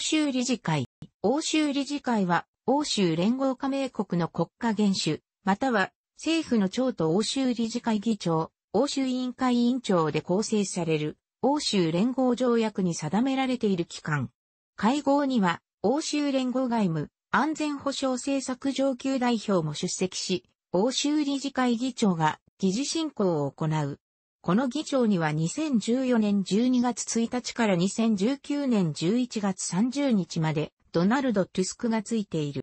州理事会。欧州理事会は、欧州連合加盟国の国家元首、または政府の長と欧州理事会議長、欧州委員会委員長で構成される、欧州連合条約に定められている機関。会合には、欧州連合外務、安全保障政策上級代表も出席し、欧州理事会議長が議事進行を行う。この議長には2014年12月1日から2019年11月30日までドナルド・トゥスクがついている。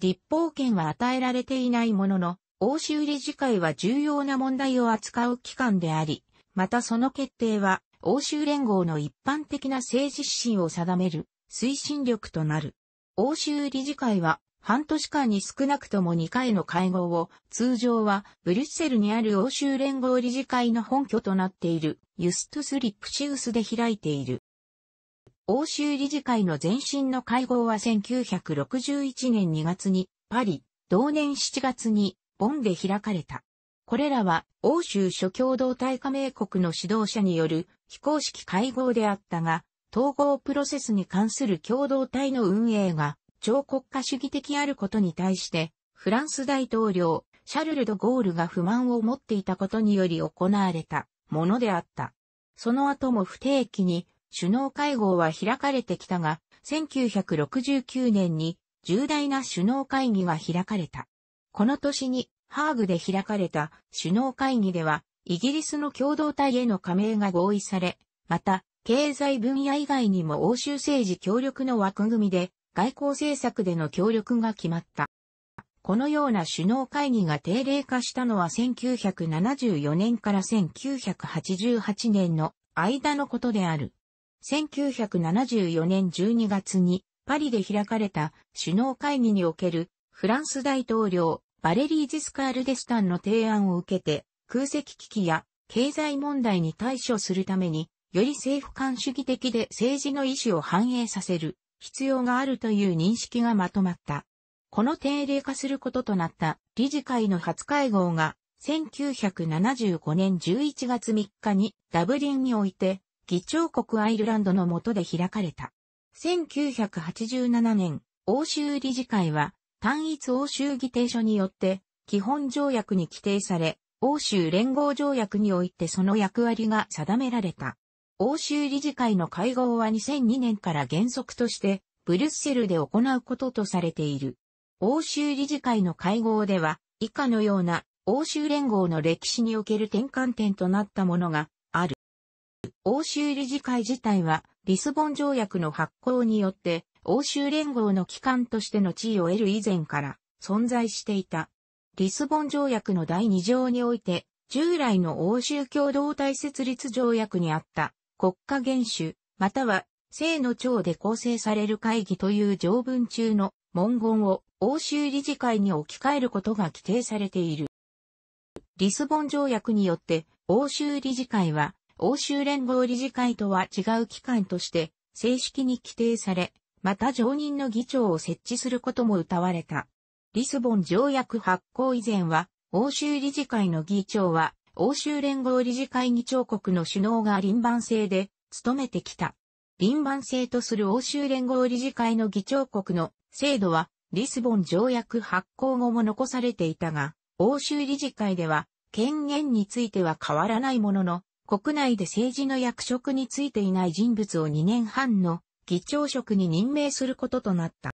立法権は与えられていないものの、欧州理事会は重要な問題を扱う機関であり、またその決定は欧州連合の一般的な政治指針を定める推進力となる。欧州理事会は半年間に少なくとも2回の会合を、通常はブリュッセルにある欧州連合理事会の本拠となっているユストス・リプシウスで開いている。欧州理事会の前身の会合は1961年2月にパリ、同年7月にボンで開かれた。これらは欧州諸共同体加盟国の指導者による非公式会合であったが、統合プロセスに関する共同体の運営が超国家主義的あることに対して、フランス大統領、シャルル・ド・ゴールが不満を持っていたことにより行われたものであった。その後も不定期に首脳会合は開かれてきたが、1969年に重大な首脳会議が開かれた。この年にハーグで開かれた首脳会議では、イギリスの共同体への加盟が合意され、また、経済分野以外にも欧州政治協力の枠組みで、外交政策での協力が決まった。このような首脳会議が定例化したのは1974年から1988年の間のことである。1974年12月にパリで開かれた首脳会議におけるフランス大統領バレリー・ジスカール・デスタンの提案を受けて空席危機や経済問題に対処するためにより政府間主義的で政治の意思を反映させる必要があるという認識がまとまった。この定例化することとなった理事会の初会合が1975年11月3日にダブリンにおいて議長国アイルランドの下で開かれた。1987年、欧州理事会は単一欧州議定書によって基本条約に規定され、欧州連合条約においてその役割が定められた。欧州理事会の会合は2002年から原則として、ブリュッセルで行うこととされている。欧州理事会の会合では、以下のような欧州連合の歴史における転換点となったものがある。欧州理事会自体は、リスボン条約の発行によって、欧州連合の機関としての地位を得る以前から存在していた。リスボン条約の第2条において、従来の欧州共同体設立条約にあった国家元首、または、正の長で構成される会議という条文中の文言を欧州理事会に置き換えることが規定されている。リスボン条約によって欧州理事会は欧州連合理事会とは違う機関として正式に規定され、また常任の議長を設置することも謳われた。リスボン条約発行以前は、欧州理事会の議長は欧州連合理事会議長国の首脳が輪番制で務めてきた。輪番制とする欧州連合理事会の議長国の制度はリスボン条約発行後も残されていたが、欧州理事会では権限については変わらないものの、国内で政治の役職についていない人物を2年半の議長職に任命することとなった。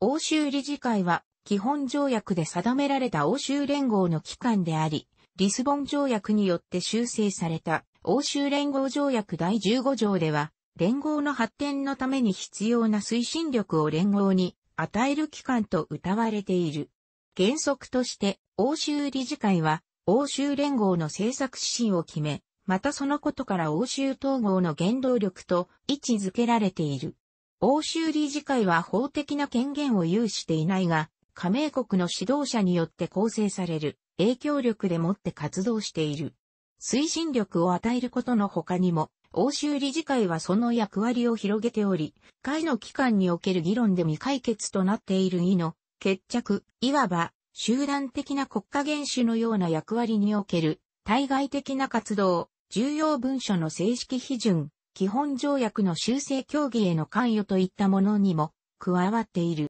欧州理事会は基本条約で定められた欧州連合の機関であり、リスボン条約によって修正された欧州連合条約第15条では、連合の発展のために必要な推進力を連合に与える機関と謳われている。原則として、欧州理事会は、欧州連合の政策指針を決め、またそのことから欧州統合の原動力と位置づけられている。欧州理事会は法的な権限を有していないが、加盟国の指導者によって構成される。影響力でもって活動している。推進力を与えることの他にも、欧州理事会はその役割を広げており、会の機関における議論で未解決となっている意の決着、いわば集団的な国家元首のような役割における対外的な活動、重要文書の正式批准、基本条約の修正協議への関与といったものにも加わっている。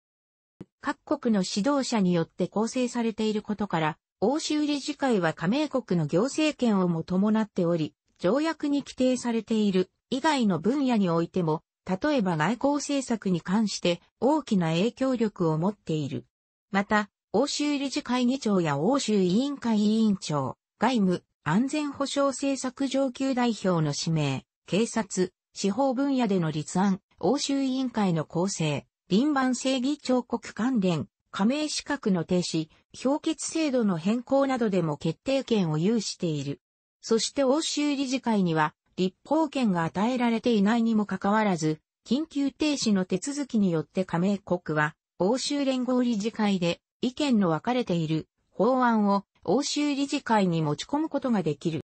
各国の指導者によって構成されていることから、欧州理事会は加盟国の行政権をも伴っており、条約に規定されている以外の分野においても、例えば外交政策に関して大きな影響力を持っている。また、欧州理事会議長や欧州委員会委員長、外務、安全保障政策上級代表の指名、警察、司法分野での立案、欧州委員会の構成、臨番正義長国関連、加盟資格の停止、評決制度の変更などでも決定権を有している。そして欧州理事会には、立法権が与えられていないにもかかわらず、緊急停止の手続きによって加盟国は、欧州連合理事会で意見の分かれている法案を欧州理事会に持ち込むことができる。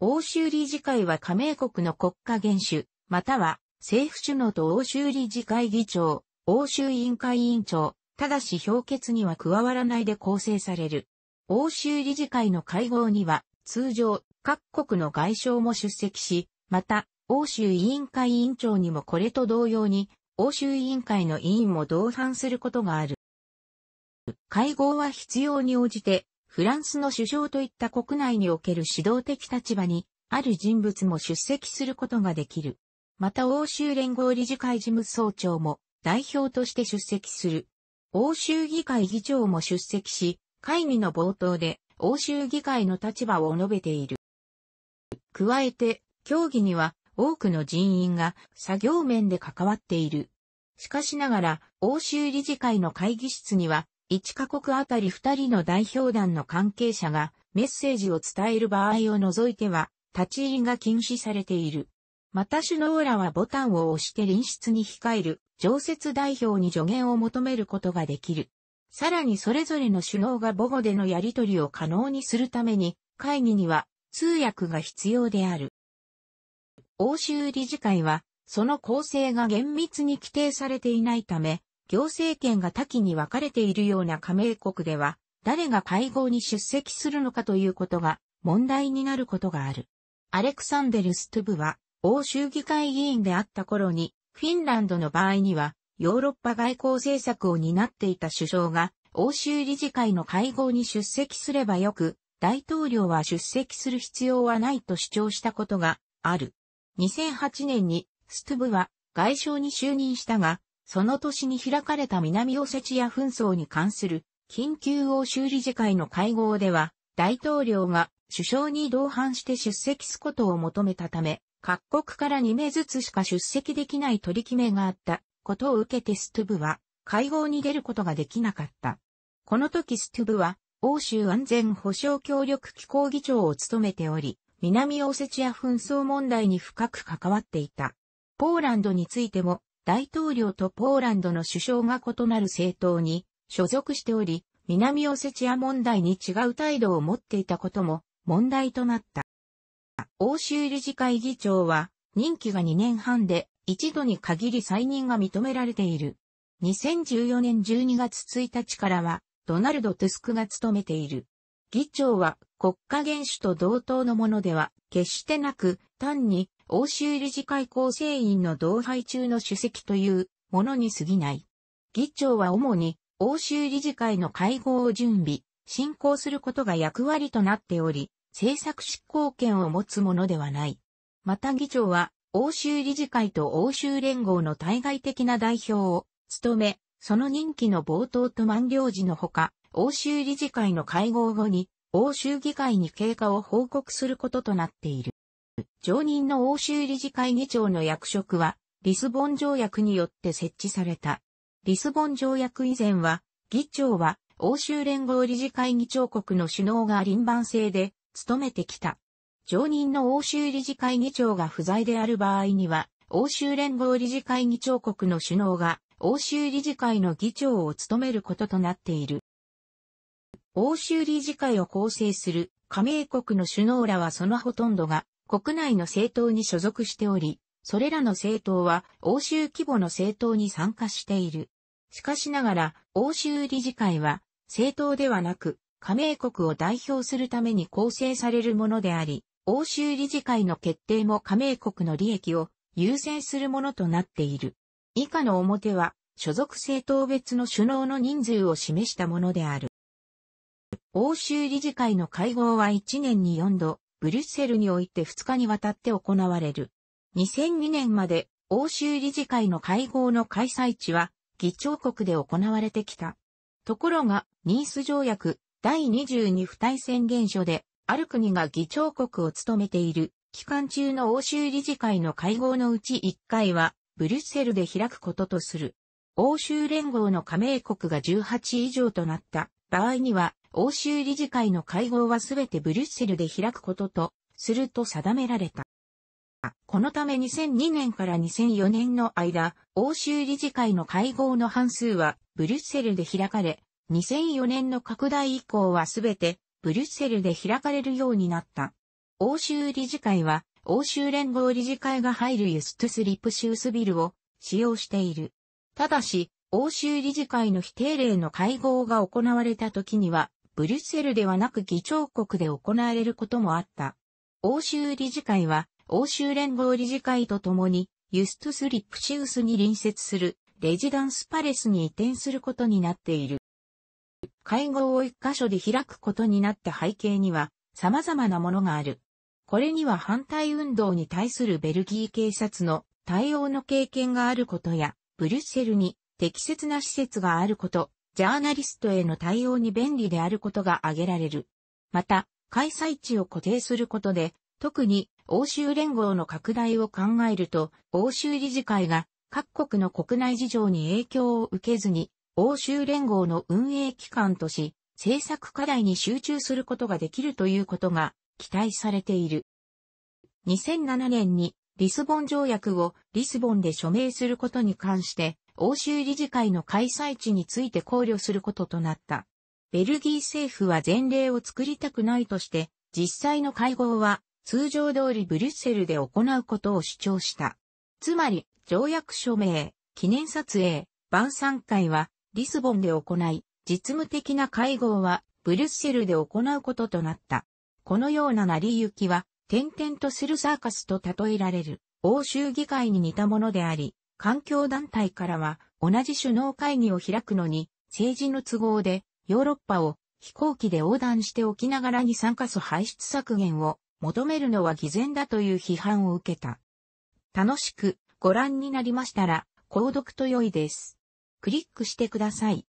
欧州理事会は加盟国の国家元首、または政府首脳と欧州理事会議長、欧州委員会委員長、ただし評決には加わらないで構成される。欧州理事会の会合には、通常、各国の外相も出席し、また、欧州委員会委員長にもこれと同様に、欧州委員会の委員も同伴することがある。会合は必要に応じて、フランスの首相といった国内における指導的立場に、ある人物も出席することができる。また欧州連合理事会事務総長も代表として出席する。欧州議会議長も出席し、会議の冒頭で欧州議会の立場を述べている。加えて、協議には多くの人員が作業面で関わっている。しかしながら、欧州理事会の会議室には、1カ国あたり2人の代表団の関係者がメッセージを伝える場合を除いては、立ち入りが禁止されている。また首脳らはボタンを押して隣室に控える常設代表に助言を求めることができる。さらにそれぞれの首脳が母語でのやり取りを可能にするために、会議には通訳が必要である。欧州理事会は、その構成が厳密に規定されていないため、行政権が多岐に分かれているような加盟国では、誰が会合に出席するのかということが問題になることがある。アレクサンデル・ストゥブは、欧州議会議員であった頃に、フィンランドの場合には、ヨーロッパ外交政策を担っていた首相が、欧州理事会の会合に出席すればよく、大統領は出席する必要はないと主張したことがある。2008年にストゥブは外相に就任したが、その年に開かれた南オセチア紛争に関する緊急欧州理事会の会合では、大統領が首相に同伴して出席すことを求めたため、各国から2名ずつしか出席できない取り決めがあったことを受けてストゥブは会合に出ることができなかった。この時ストゥブは欧州安全保障協力機構議長を務めており、南オセチア紛争問題に深く関わっていた。ポーランドについても大統領とポーランドの首相が異なる政党に所属しており、南オセチア問題に違う態度を持っていたことも問題となった。欧州理事会議長は、任期が2年半で、一度に限り再任が認められている。2014年12月1日からは、ドナルド・トゥスクが務めている。議長は国家元首と同等のものでは決してなく、単に欧州理事会構成員の同輩中の主席というものに過ぎない。議長は主に欧州理事会の会合を準備、進行することが役割となっており、政策執行権を持つものではない。また議長は、欧州理事会と欧州連合の対外的な代表を務め、その任期の冒頭と満了時のほか、欧州理事会の会合後に、欧州議会に経過を報告することとなっている。常任の欧州理事会議長の役職は、リスボン条約によって設置された。リスボン条約以前は、議長は、欧州連合理事会議長国の首脳が輪番制で、務めてきた。常任の欧州理事会議長が不在である場合には、欧州連合理事会議長国の首脳が欧州理事会の議長を務めることとなっている。欧州理事会を構成する加盟国の首脳らはそのほとんどが国内の政党に所属しており、それらの政党は欧州規模の政党に参加している。しかしながら、欧州理事会は政党ではなく加盟国を代表するために構成されるものであり、欧州理事会の決定も加盟国の利益を優先するものとなっている。以下の表は、所属政党別の首脳の人数を示したものである。欧州理事会の会合は1年に4度、ブリュッセルにおいて2日にわたって行われる。2002年まで欧州理事会の会合の開催地は議長国で行われてきた。ところが、ニース条約第22付帯宣言書で、ある国が議長国を務めている、期間中の欧州理事会の会合のうち1回は、ブリュッセルで開くこととする。欧州連合の加盟国が18以上となった場合には、欧州理事会の会合はすべてブリュッセルで開くことと、すると定められた。このため2002年から2004年の間、欧州理事会の会合の半数はブリュッセルで開かれ、2004年の拡大以降はすべてブリュッセルで開かれるようになった。欧州理事会は、欧州連合理事会が入るユストゥスリプシウスビルを使用している。ただし、欧州理事会の非定例の会合が行われた時には、ブリュッセルではなく議長国で行われることもあった。欧州理事会は、欧州連合理事会とともに、ユストゥスリプシウスに隣接するレジダンスパレスに移転することになっている。会合を一箇所で開くことになった背景には様々なものがある。これには反対運動に対するベルギー警察の対応の経験があることや、ブリュッセルに適切な施設があること、ジャーナリストへの対応に便利であることが挙げられる。また、開催地を固定することで、特に欧州連合の拡大を考えると、欧州理事会が各国の国内事情に影響を受けずに欧州連合の運営機関とし、政策課題に集中することができるということが期待されている。2007年にリスボン条約をリスボンで署名することに関して、欧州理事会の開催地について考慮することとなった。ベルギー政府は前例を作りたくないとして、実際の会合は通常通りブリュッセルで行うことを主張した。つまり、条約署名、記念撮影、晩餐会はリスボンで行い、実務的な会合はブリュッセルで行うこととなった。このような成り行きは、転々とするサーカスと例えられる、欧州議会に似たものであり、環境団体からは、同じ首脳会議を開くのに、政治の都合で、ヨーロッパを飛行機で横断しておきながらに参加素排出削減を求めるのは偽善だという批判を受けた。楽しくご覧になりましたら、購読と良いです。クリックしてください。